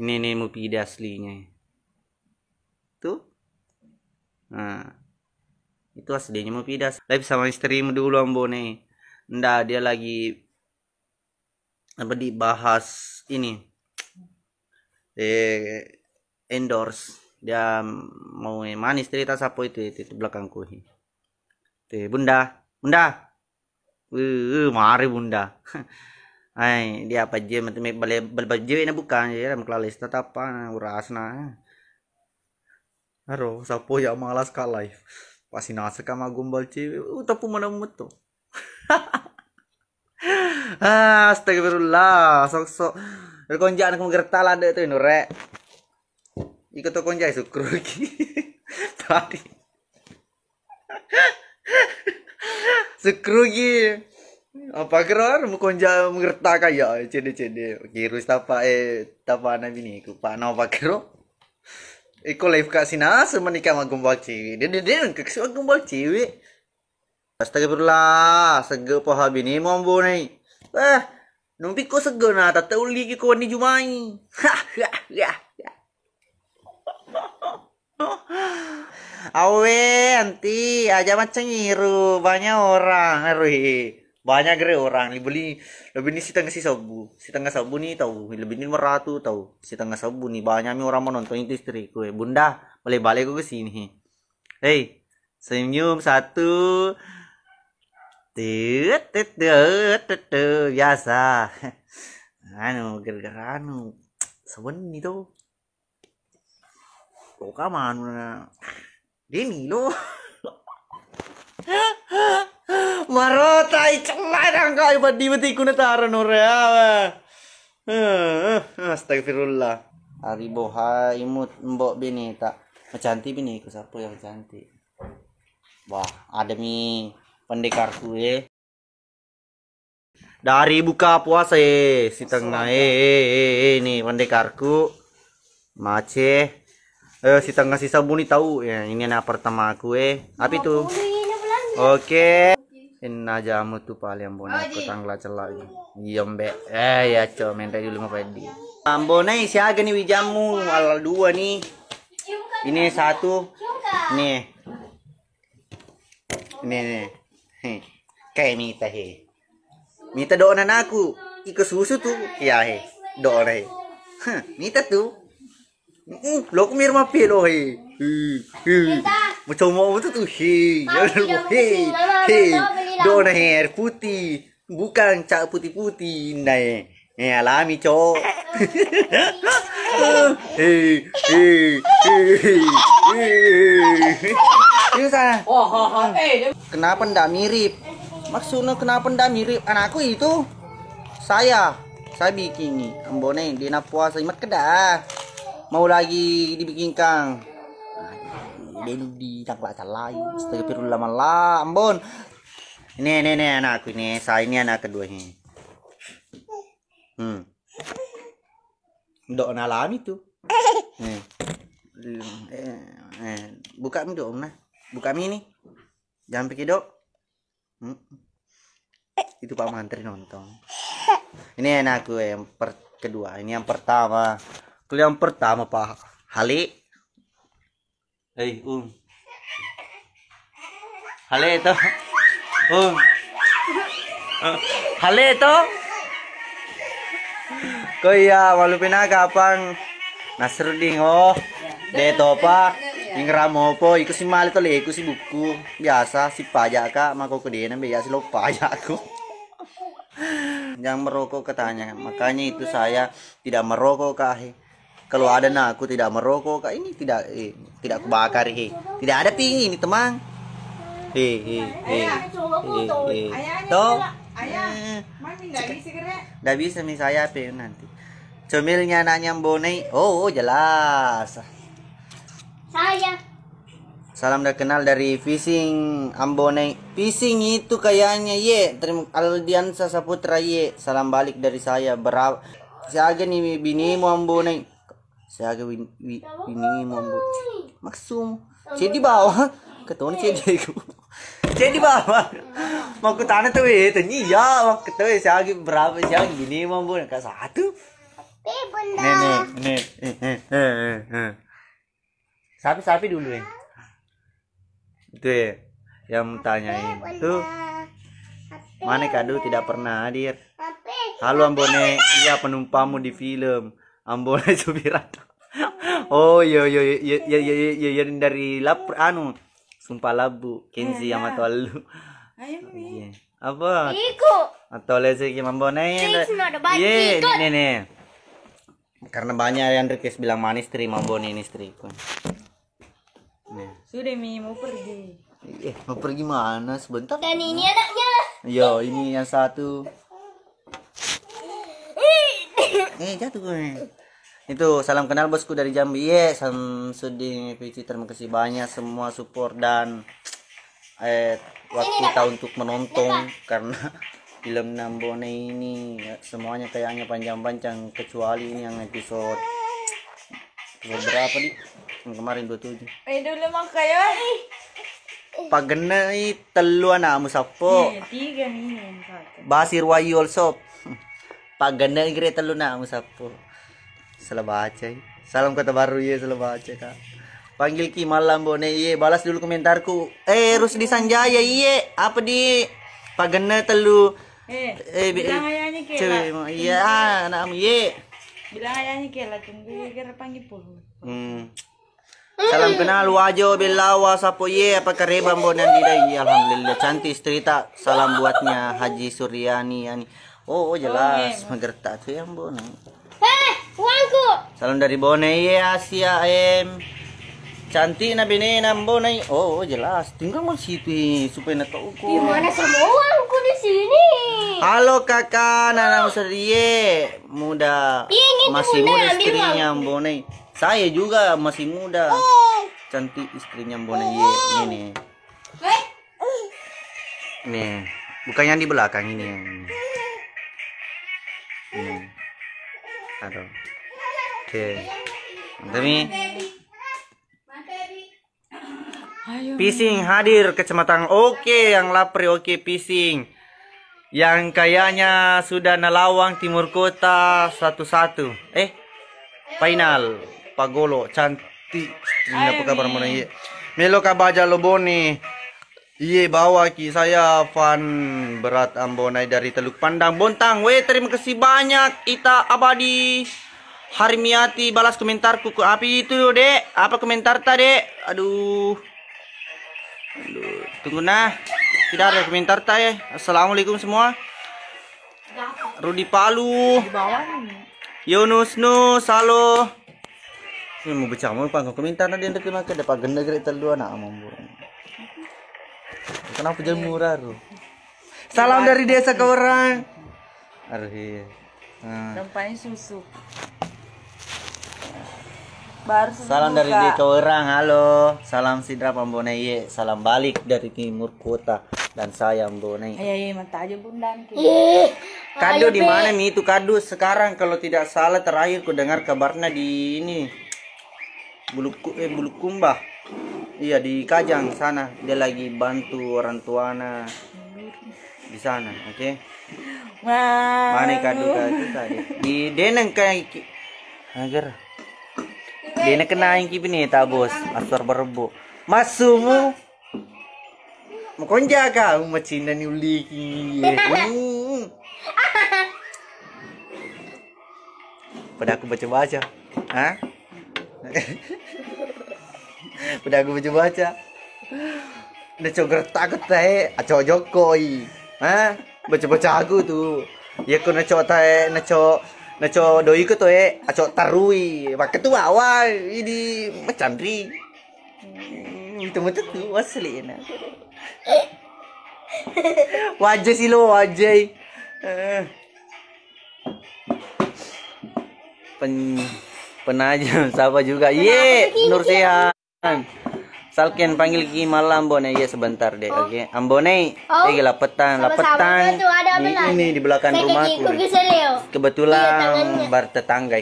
ini nih mufida aslinya tuh nah itu aslinya das live sama istrimu dulu ambo nih ndak dia lagi apa dibahas ini eh endorse dia mau manis cerita sapo itu itu, itu belakangku itu bunda bunda wuh mari bunda ay dia apa je mati balai balai je na bukan ya maklalis na apa? uras na aro sa ya mga last ka life pasinasa ka gumbal che oh, uta po manam mo to astagfirullah sok sok konja anak menggertala ada itu nure eh. ikut konja sukru tadi sukru gitu apa kerar mukonja anu, mengerta kaya eh, cede cede kirus tapa eh tapa nabi ni ku no apa kero Iko live kak sina ah, semenikah magum balci dia dia dia kek magum balci we Astagfirullah sege poha bini mambo nai wah eh, numpi ko sege na tata uli ki ko jumai ha ha ha Awe, nanti aja macam ngiru banyak orang, aruhi banyak gere orang beli lebih ini si tengah si sabu si tengah sabu nih tahu lebih ini meratu tahu si tengah sabu nih banyak nih orang menonton itu istri eh bunda boleh balik ke sini hei senyum satu tet tet tet tet biasa anu gara-gara anu saben itu kok kamu anu ini lo ಮರೋತಾಯಿ ಚಲ್ಲಾರಂಗ ಬಡ್ಡಿ ಮತ್ತೆ ಕುಣತಾರ ನೋಡ್ರಿ ಅವ Astagfirullah. hari bohai imut mbok bini tak. Mecanti bini ku siapa yang cantik. Wah, ada mi ku eh, Dari buka puasa eh, si tengah eh, eh, ye, eh, eh, eh, nih pendekarku. Mace. Eh, si tengah sisa bunyi tahu ya, ini anak pertama aku eh. Apa itu? Oke. Inna jamu tu yang bona kutang celak cella. Iya, Yombe. Eh ya co main dulu mau pedi. ambonai siaga nih wijamu al dua nih. Ini satu. Nih. Nih nih. Kayak mita he. Mita doanan aku. ikut susu tuh. ya he. Doan he. mita tuh. Lo kumir mapi loh he macam Cowok itu tuh hei, hei, hei, dona hair putih, bukan cak putih-putih, nah, eh alami cowok. hei, hei, hei, hei. sana. Ah? Eh, kenapa ndak mirip? Maksudnya kenapa ndak mirip anakku itu? Saya, saya bikin ini ambone, dina puasa imat kedah. Mau lagi dibikin kang lendi yang lak calai lama lama ambon ini ini ini anakku ini saya ini anak kedua ini hmm dok nalam tuh eh. hmm. Eh, eh, buka mi dok nah buka mi ini jangan pikir dok hmm. itu pak mantri nonton ini anakku yang per kedua ini yang pertama kalau yang pertama pak Halik Hey, um. Hale ito. Um. Hale ito. Kuya, walu pinagapang Nasruding oh. Deto pa. Ing ramo po, iko si mali to iko si buku. Biasa si pajak ka, makukudinan biya si lo paja ko. Yang merokok katanya, makanya itu saya tidak merokok kah? Eh kalau ada nah aku tidak merokok kak ini tidak eh, tidak aku bakar eh. tidak ada tinggi ini teman eh eh eh, eh, eh, eh. toh tidak bisa nih saya apa nanti cemilnya nanya bonai oh, oh jelas saya Salam dah kenal dari Fishing Amboneng. Fishing itu kayaknya ye. Terima Aldiansa Saputra ye. Salam balik dari saya. Berapa? Siaga nih mau Amboneng. Seaga win, ini membuat maksum. Jadi bawah, ketuan jadi aku. Jadi bawah. Mau ke tanah tuh ya, eh, ni ya, mau ke tuh eh, seaga berapa siang gini membuat ke satu. Eh, ne ne sapi-sapi dulu ya. Itu yang tanyain itu Mana kado tidak pernah hadir. Halo Ambone, iya penumpangmu di film. Ambona Subirata. Oh iya iya iya iya iya iya dari lap anu sumpah labu Kenzi sama Tolu. Ayo Apa? Iku. Atau lese ki Ambona ya. Ye, nih nih. Karena banyak yang request bilang manis tri Ambona ini istri Nih. Sudah Mi mau pergi. Eh, mau pergi mana sebentar? Dan ini anaknya. Yo, ini yang satu eh jatuh gue itu salam kenal bosku dari Jambi ye iya, Samsudin PC terima kasih banyak semua support dan eh waktu kita untuk menonton karena film Nambone ini ya, semuanya kayaknya panjang-panjang kecuali ini yang episode episode berapa nih yang kemarin 27 eh dulu mau kayak pagenai telu anak ah, musapo iya, tiga nih basir wayol sop Paganda yung greta na ang usap po. Salabacay. Eh. Salam kata baru ye salabacay ka. Panggil ki malam bo ne ye balas dulu komentarku. Eh Rusdi Sanjaya ye apa di Paganda telu Eh, eh, bilang ayahnya kela. Iya, ah, anakmu ye. Bilang ayahnya kela tunggu kira panggil puluh. Hmm. Salam kenal wajo belawa sapo ye apa kareba bonan didai alhamdulillah cantik cerita salam buatnya Haji Suryani yani. Oh, oh jelas oh, gitu. magerta tuh yang bone. Eh, uangku. Salam dari bone ya Asia M. Cantik nabi bini nam bone. Oh, oh jelas. Tinggal mau situ supaya nak tahu kok. Di mana semua uangku di sini? Halo kakak, Nana Musrie, muda, Ini masih muda istrinya Mbone. Saya juga masih muda, oh. cantik istrinya Mbone iya. oh. ini. Eh. Nih, bukan yang di belakang ini yang. Oke, કે Pising hadir kecamatan Oke yang lapri Oke Pising yang kayaknya sudah nelawang timur kota satu-satu eh final Pagolo cantik ini apa kabar mana Melo kabaja loboni Iye bawa ki saya Fan Berat Ambonai dari Teluk Pandang Bontang. Weh terima kasih banyak Ita Abadi Harmiati balas komentarku ke api itu dek apa komentar ta dek aduh aduh tunggu nah tidak ada komentar ta ya assalamualaikum semua Rudi Palu Yunus Nus halo ini mau bicara mau panggung komentar nanti yang terima kasih. Dapat gendeng gerik dua nak mau Kenapa jadi murah, tuh? Salam dari desa ke orang. Aduh, iya. nah. susu. Baru Salam dari desa orang, halo. Salam Sidra Pamboneye, salam balik dari timur kota dan saya Mbone. Iya, iya, mata aja bundan. Eh, kado di mana nih itu kado sekarang kalau tidak salah terakhir ku dengar kabarnya di ini Buluku eh kumbah. Iya di Kajang sana dia lagi bantu orang tuana di sana, oke? Okay? mana Mana juga kadu tadi? Di deneng kayak agar deneng kena yang kipi nih tabos asor berbu masumu mau konja kau cina dan uli Pada aku baca baca, ah? udah gue baca baca udah coger takut teh acok jokoi ah baca baca aku tuh ya kau naco teh naco naco doi ku tuh eh acok tarui pakai tuh awal ini macam ri hmm, itu macam tuh asli na wajah sih lo wajah eh. pen penajam siapa juga ye Nur Sehat Kan? Salken panggil Ki malam bone ya sebentar deh. Oh. Oke, okay. Ambone, oh. eh lapetan, lapetan. ini, ini di belakang Saya rumahku. Kebetulan iya, tetangga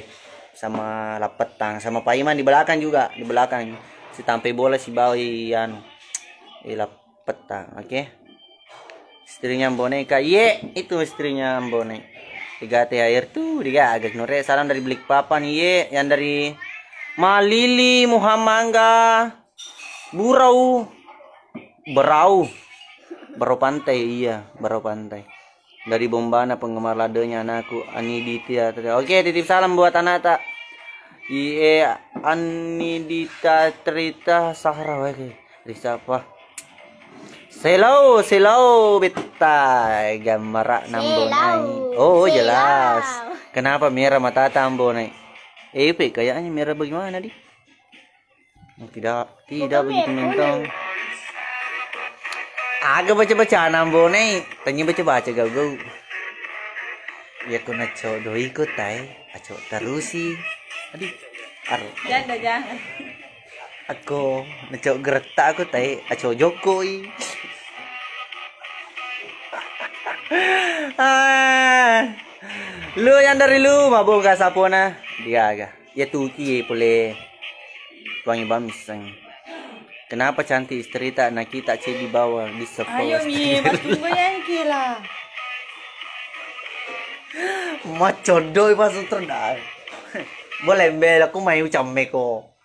sama Lapetan, sama Pak Iman di belakang juga, di belakang. Si Tampe bola si Bawi anu. Eh lapetang, oke. Okay. Istrinya kak ye, itu istrinya Ambone. Tiga teh air tuh, dia agak nore. Salam dari Belik Papan, ye, yang dari Malili Muhammanga Burau Berau Berau pantai iya Berau pantai dari Bombana penggemar ladenya anakku Anidita oke titip salam buat Anata Ie Anidita Trita Sahara oke Risapa Selau selau beta gambar nambonai oh jelas kenapa merah mata tambonai Eh, Pe, kayaknya merah bagaimana, Di? Oh, tidak, tidak begitu mentong Agak baca-baca nambo nih. Tanya baca-baca gak gau. Ya aku nak cok doi ku tay Acok terus sih. Adi. Ar. Jangan jangan. Aku nak cok gerta aku tay cok jokoi. ah. Lu yang dari lu mabung kasapona dia Ya tuki boleh wangi bamisang. Kenapa cantik istri tak nak kita cedi bawah di sepuluh Ayo mi, tunggu yang kira. Maco doi pas sutradara. Boleh bel aku main macam meko.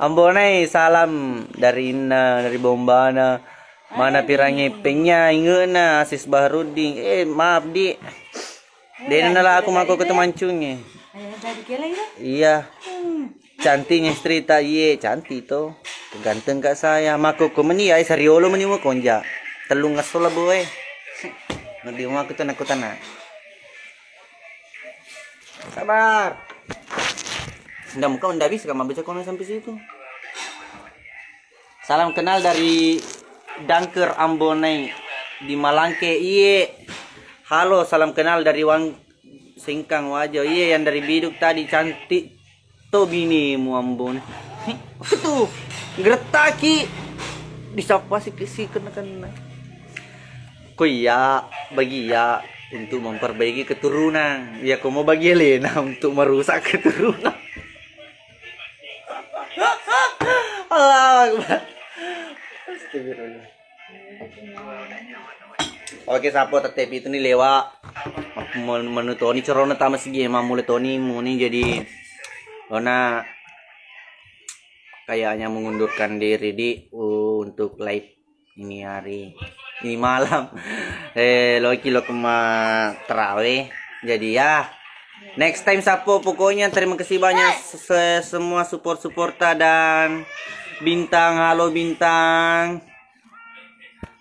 Ambonai salam dari Inna, dari Bombana. Mana pirangi penya ingena asis Bahruding. Eh maaf di. Dena lah aku mako ke teman Ya? iya hmm. cantiknya cerita iya cantik to ganteng kak saya mako ko meni ay sariolo meni mo konja telung ngasola boy Nanti mo aku tanah kutana sabar ndak muka ndak bisa kamu baca komen sampai situ salam kenal dari Dangker Ambonai di Malangke iye halo salam kenal dari Wang singkang wajah iya yang dari biduk tadi cantik tuh bini muambo. ambon itu gertaki disapa si kisi kena kena ya bagi ya untuk memperbaiki keturunan ya aku mau bagi Elena untuk merusak keturunan Allah Oke, sapo tetep itu nih lewat menu Tony corona tama segi emang mulai Tony muni jadi karena kayaknya mengundurkan diri di uh, untuk live ini hari ini malam eh lo kilo kema teraweh jadi ya next time sapo pokoknya terima kasih banyak semua support supporta dan bintang halo bintang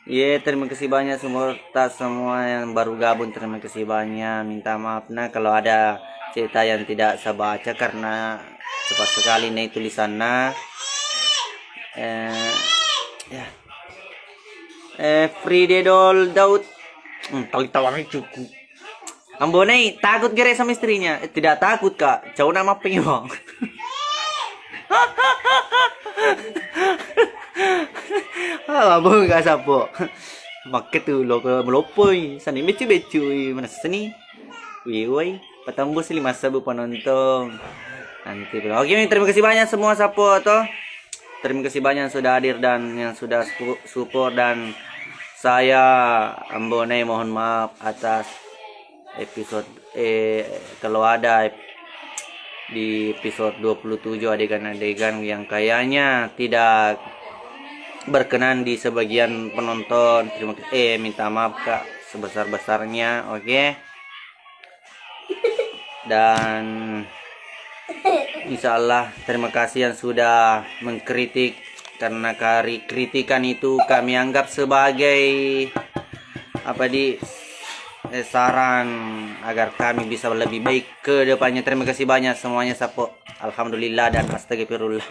Ye, iya, yeah, terima kasih banyak semua semua yang baru gabung. Terima kasih banyak. Minta maaf nah kalau ada cerita yang tidak saya baca karena cepat sekali nih tulisan nah. Eh, ya. Eh, free Daud. Hmm, tali tawarnya cukup. Ambo nih takut gere sama istrinya. Eh, tidak takut kak. Jauh nama hahaha Ah, apa enggak sapa. Maket tu lo ke melopoi. Sana becu-becu mana sini. Wei wei, petembus lima sabu penonton. Nanti. Oke, terima kasih banyak semua sapo to, Terima kasih banyak yang sudah hadir dan yang sudah support dan saya Ambone mohon maaf atas episode eh kalau ada di episode 27 adegan-adegan yang kayaknya tidak berkenan di sebagian penonton terima kasih eh minta maaf kak sebesar besarnya oke dan insyaallah terima kasih yang sudah mengkritik karena kari kritikan itu kami anggap sebagai apa di eh, saran agar kami bisa lebih baik ke depannya terima kasih banyak semuanya sapo alhamdulillah dan astagfirullah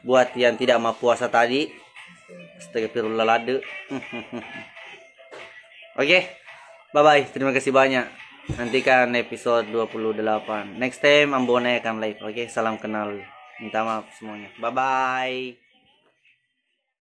buat yang tidak mau puasa tadi Astagfirullah lalade. Oke. Okay. Bye bye. Terima kasih banyak. Nantikan episode 28. Next time Ambone akan live. Oke, okay? salam kenal. Minta maaf semuanya. Bye bye.